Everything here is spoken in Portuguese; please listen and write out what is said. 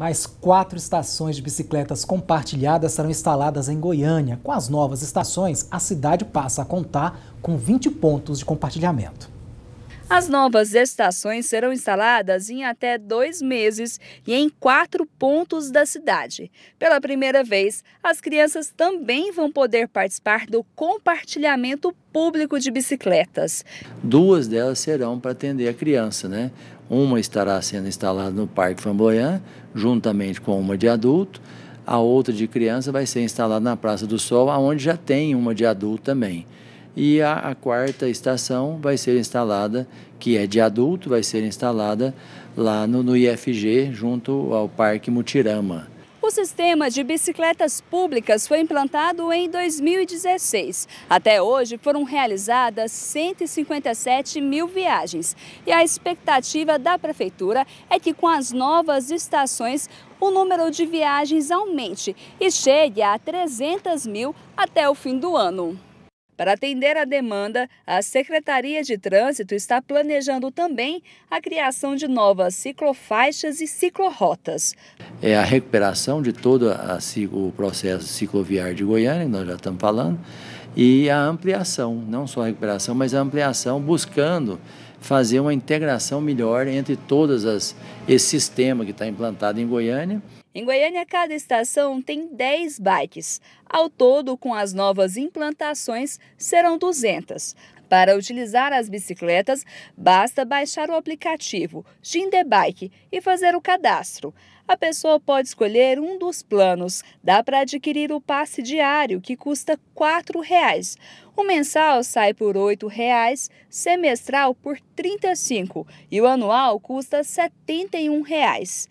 Mais quatro estações de bicicletas compartilhadas serão instaladas em Goiânia. Com as novas estações, a cidade passa a contar com 20 pontos de compartilhamento. As novas estações serão instaladas em até dois meses e em quatro pontos da cidade. Pela primeira vez, as crianças também vão poder participar do compartilhamento público de bicicletas. Duas delas serão para atender a criança, né? Uma estará sendo instalada no Parque Flamboyant, juntamente com uma de adulto. A outra de criança vai ser instalada na Praça do Sol, onde já tem uma de adulto também. E a, a quarta estação vai ser instalada, que é de adulto, vai ser instalada lá no, no IFG, junto ao Parque Mutirama. O sistema de bicicletas públicas foi implantado em 2016. Até hoje foram realizadas 157 mil viagens. E a expectativa da Prefeitura é que com as novas estações o número de viagens aumente e chegue a 300 mil até o fim do ano. Para atender à demanda, a Secretaria de Trânsito está planejando também a criação de novas ciclofaixas e ciclorotas. É a recuperação de todo a, o processo cicloviário de Goiânia, que nós já estamos falando, e a ampliação, não só a recuperação, mas a ampliação buscando fazer uma integração melhor entre todas as esse sistema que está implantado em Goiânia. Em Goiânia, cada estação tem 10 bikes. Ao todo, com as novas implantações, serão 200. Para utilizar as bicicletas, basta baixar o aplicativo Bike e fazer o cadastro. A pessoa pode escolher um dos planos. Dá para adquirir o passe diário, que custa R$ 4,00. O mensal sai por R$ 8,00, semestral por R$ 35,00 e o anual custa R$ 71,00.